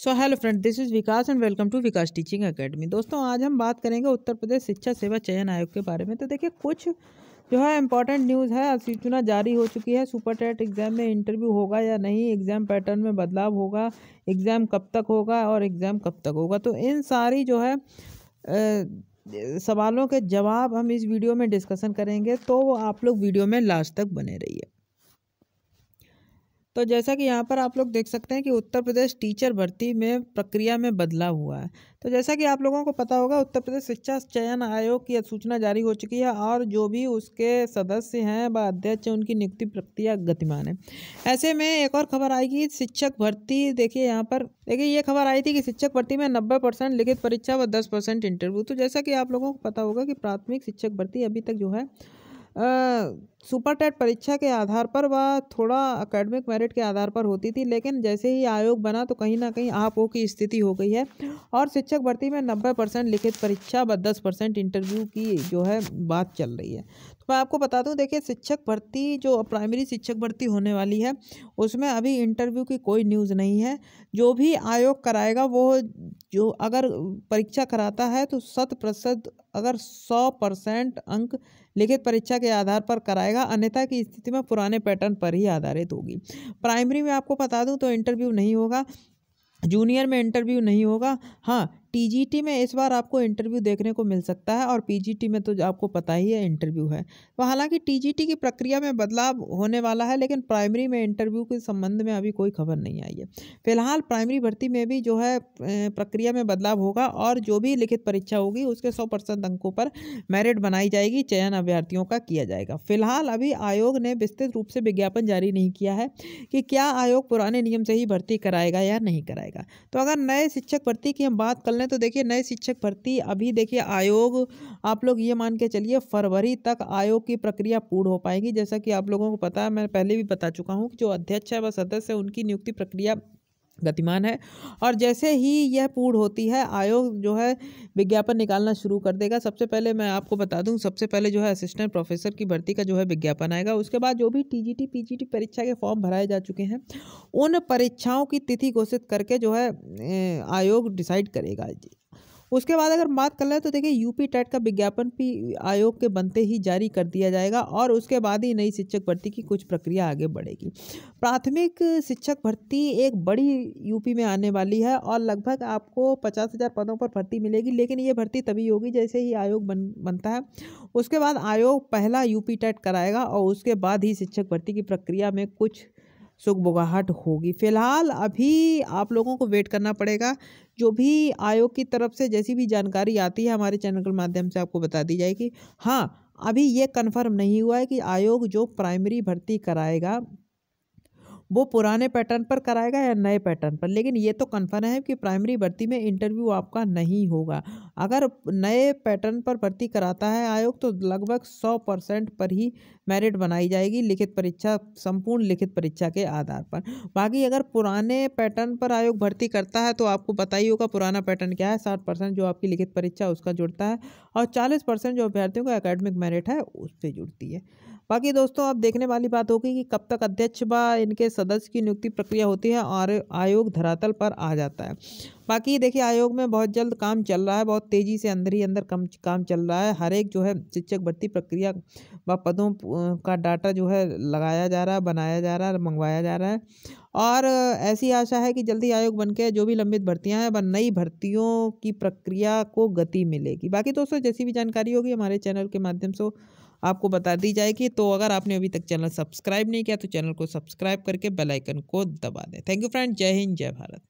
so hello friend this is Vikas and welcome to Vikas teaching academy दोस्तों आज हम बात करेंगे उत्तर प्रदेश शिक्षा सेवा चयन आयोग के बारे में तो देखिए कुछ जो है इम्पॉर्टेंट न्यूज़ है सूचना जारी हो चुकी है सुपर टेट एग्ज़ाम में इंटरव्यू होगा या नहीं एग्ज़ाम पैटर्न में बदलाव होगा एग्ज़ाम कब तक होगा और एग्ज़ाम कब तक होगा तो इन सारी जो है सवालों के जवाब हम इस वीडियो में डिस्कसन करेंगे तो आप लोग वीडियो में लास्ट तक बने रहिए तो जैसा कि यहाँ पर आप लोग देख सकते हैं कि उत्तर प्रदेश टीचर भर्ती में प्रक्रिया में बदलाव हुआ है तो जैसा कि आप लोगों को पता होगा उत्तर प्रदेश शिक्षा चयन आयोग की अधिसूचना जारी हो चुकी है और जो भी उसके सदस्य हैं व अध्यक्ष हैं उनकी नियुक्ति प्रक्रिया गतिमान है ऐसे में एक और खबर आई कि शिक्षक भर्ती देखिए यहाँ पर देखिए ये खबर आई थी कि शिक्षक भर्ती में नब्बे परसेंट लिखित परीक्षा व दस परसेंट इंटरव्यू तो जैसा कि आप लोगों को पता होगा कि प्राथमिक शिक्षक भर्ती अभी तक जो है आ, सुपर टेट परीक्षा के आधार पर व थोड़ा एकेडमिक मेरिट के आधार पर होती थी लेकिन जैसे ही आयोग बना तो कहीं ना कहीं आप ओ की स्थिति हो गई है और शिक्षक भर्ती में नब्बे परसेंट लिखित परीक्षा व दस परसेंट इंटरव्यू की जो है बात चल रही है तो मैं आपको बता दूं देखिए शिक्षक भर्ती जो प्राइमरी शिक्षक भर्ती होने वाली है उसमें अभी इंटरव्यू की कोई न्यूज़ नहीं है जो भी आयोग कराएगा वो जो अगर परीक्षा कराता है तो शत प्रतिशत अगर सौ परसेंट अंक लिखित परीक्षा के आधार पर कराएगा जाएगा अन्यथा की स्थिति में पुराने पैटर्न पर ही आधारित होगी प्राइमरी में आपको बता दूँ तो इंटरव्यू नहीं होगा जूनियर में इंटरव्यू नहीं होगा हाँ टीजीटी में इस बार आपको इंटरव्यू देखने को मिल सकता है और पीजीटी में तो आपको पता ही है इंटरव्यू है तो हालांकि टीजीटी की प्रक्रिया में बदलाव होने वाला है लेकिन प्राइमरी में इंटरव्यू के संबंध में अभी कोई खबर नहीं आई है फिलहाल प्राइमरी भर्ती में भी जो है प्रक्रिया में बदलाव होगा और जो भी लिखित परीक्षा होगी उसके सौ परसेंट अंकों पर मेरिट बनाई जाएगी चयन अभ्यर्थियों का किया जाएगा फिलहाल अभी आयोग ने विस्तृत रूप से विज्ञापन जारी नहीं किया है कि क्या आयोग पुराने नियम से ही भर्ती कराएगा या नहीं कराएगा तो अगर नए शिक्षक भर्ती की हम बात कर लें तो देखिए नए शिक्षक भर्ती अभी देखिए आयोग आप लोग ये मान के चलिए फरवरी तक आयोग की प्रक्रिया पूर्ण हो पाएगी जैसा कि आप लोगों को पता है मैं पहले भी बता चुका हूँ कि जो अध्यक्ष है व सदस्य है उनकी नियुक्ति प्रक्रिया गतिमान है और जैसे ही यह पूर्ण होती है आयोग जो है विज्ञापन निकालना शुरू कर देगा सबसे पहले मैं आपको बता दूं सबसे पहले जो है असिस्टेंट प्रोफेसर की भर्ती का जो है विज्ञापन आएगा उसके बाद जो भी टीजीटी पीजीटी परीक्षा के फॉर्म भराए जा चुके हैं उन परीक्षाओं की तिथि घोषित करके जो है आयोग डिसाइड करेगा जी उसके बाद अगर बात कर लें तो देखिए यूपी टेट का विज्ञापन भी आयोग के बनते ही जारी कर दिया जाएगा और उसके बाद ही नई शिक्षक भर्ती की कुछ प्रक्रिया आगे बढ़ेगी प्राथमिक शिक्षक भर्ती एक बड़ी यूपी में आने वाली है और लगभग आपको पचास हज़ार पदों पर भर्ती मिलेगी लेकिन ये भर्ती तभी होगी जैसे ही आयोग बन बनता है उसके बाद आयोग पहला यूपी टेट कराएगा और उसके बाद ही शिक्षक भर्ती की प्रक्रिया में कुछ सुखबुगाहट होगी फ़िलहाल अभी आप लोगों को वेट करना पड़ेगा जो भी आयोग की तरफ से जैसी भी जानकारी आती है हमारे चैनल के माध्यम से आपको बता दी जाएगी हाँ अभी ये कन्फर्म नहीं हुआ है कि आयोग जो प्राइमरी भर्ती कराएगा वो पुराने पैटर्न पर कराएगा या नए पैटर्न पर लेकिन ये तो कन्फर्म है कि प्राइमरी भर्ती में इंटरव्यू आपका नहीं होगा अगर नए पैटर्न पर भर्ती कराता है आयोग तो लगभग सौ परसेंट पर ही मेरिट बनाई जाएगी लिखित परीक्षा संपूर्ण लिखित परीक्षा के आधार पर बाकी अगर पुराने पैटर्न पर आयोग भर्ती करता है तो आपको पता ही होगा पुराना पैटर्न क्या है साठ परसेंट जो आपकी लिखित परीक्षा उसका जुड़ता है और चालीस परसेंट जो अभ्यर्थियों का अकेडमिक मेरिट है उससे जुड़ती है बाकी दोस्तों अब देखने वाली बात होगी कि कब तक अध्यक्ष व इनके सदस्य की नियुक्ति प्रक्रिया होती है और आयोग धरातल पर आ जाता है बाकी देखिए आयोग में बहुत जल्द काम चल रहा है बहुत तेज़ी से अंदर ही अंदर कम काम चल रहा है हर एक जो है शिक्षक भर्ती प्रक्रिया व पदों का डाटा जो है लगाया जा रहा है बनाया जा रहा है मंगवाया जा रहा है और ऐसी आशा है कि जल्दी आयोग बन के जो भी लंबित भर्तियां हैं व नई भर्तियों की प्रक्रिया को गति मिलेगी बाकी दोस्तों जैसी भी जानकारी होगी हमारे चैनल के माध्यम से आपको बता दी जाएगी तो अगर आपने अभी तक चैनल सब्सक्राइब नहीं किया तो चैनल को सब्सक्राइब करके बेलाइकन को दबा दें थैंक यू फ्रेंड जय हिंद जय भारत